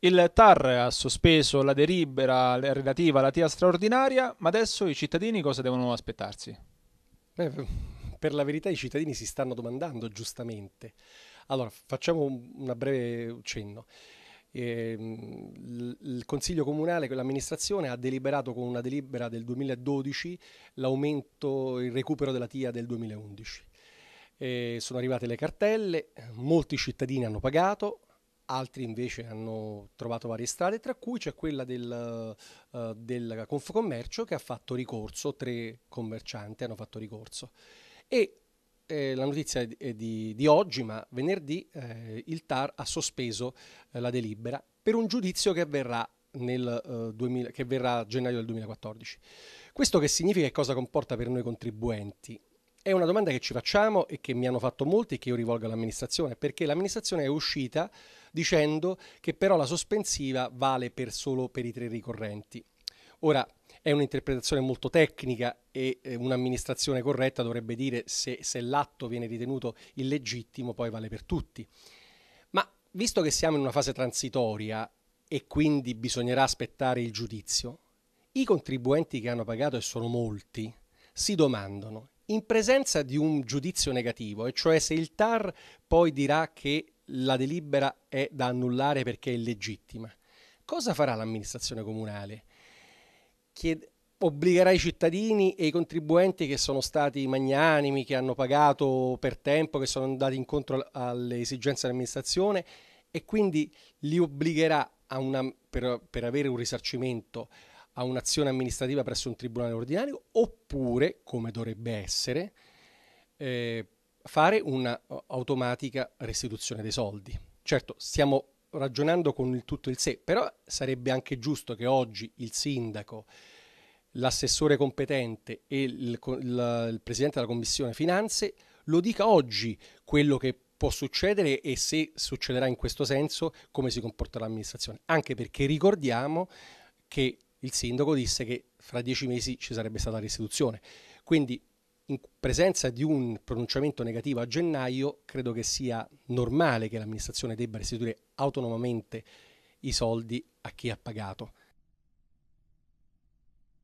Il TAR ha sospeso la delibera relativa alla TIA straordinaria, ma adesso i cittadini cosa devono aspettarsi? Beh, per la verità i cittadini si stanno domandando giustamente. Allora, facciamo un breve cenno. Ehm, il Consiglio Comunale, l'amministrazione ha deliberato con una delibera del 2012 l'aumento, il recupero della TIA del 2011. Eh, sono arrivate le cartelle, molti cittadini hanno pagato, altri invece hanno trovato varie strade, tra cui c'è quella del, uh, del Confcommercio che ha fatto ricorso, tre commercianti hanno fatto ricorso. E eh, la notizia è di, di, oggi, ma venerdì eh, il TAR ha sospeso eh, la delibera per un giudizio che avverrà, nel, 2000, eh, che verrà a gennaio del 2014. Questo che significa e cosa comporta per noi contribuenti? È una domanda che ci facciamo e che mi hanno fatto molti e che io rivolgo all'amministrazione, perché l'amministrazione è uscita dicendo che però la sospensiva vale per solo per i tre ricorrenti. Ora, è un'interpretazione molto tecnica e eh, un'amministrazione corretta dovrebbe dire se, se l'atto viene ritenuto illegittimo poi vale per tutti. Ma visto che siamo in una fase transitoria e quindi bisognerà aspettare il giudizio, i contribuenti che hanno pagato, e sono molti, si domandano, in presenza di un giudizio negativo, e cioè se il TAR poi dirà che la delibera è da annullare perché è illegittima. Cosa farà l'amministrazione comunale? Chied- obbligherà i cittadini e i contribuenti che sono stati magnanimi, che hanno pagato per tempo, che sono andati incontro alle esigenze dell'amministrazione e quindi li obbligherà una, per, per avere un risarcimento a un'azione amministrativa presso un tribunale ordinario oppure, come dovrebbe essere, eh, fare un'automatica restituzione dei soldi. Certo, stiamo ragionando con il tutto il sé, però sarebbe anche giusto che oggi il sindaco, l'assessore competente e il, il, il presidente della commissione finanze lo dica oggi quello che può succedere e se succederà in questo senso come si comporterà l'amministrazione. Anche perché ricordiamo che il sindaco disse che fra dieci mesi ci sarebbe stata la restituzione. Quindi in presenza di un pronunciamento negativo a gennaio, credo che sia normale che l'amministrazione debba restituire autonomamente i soldi a chi ha pagato.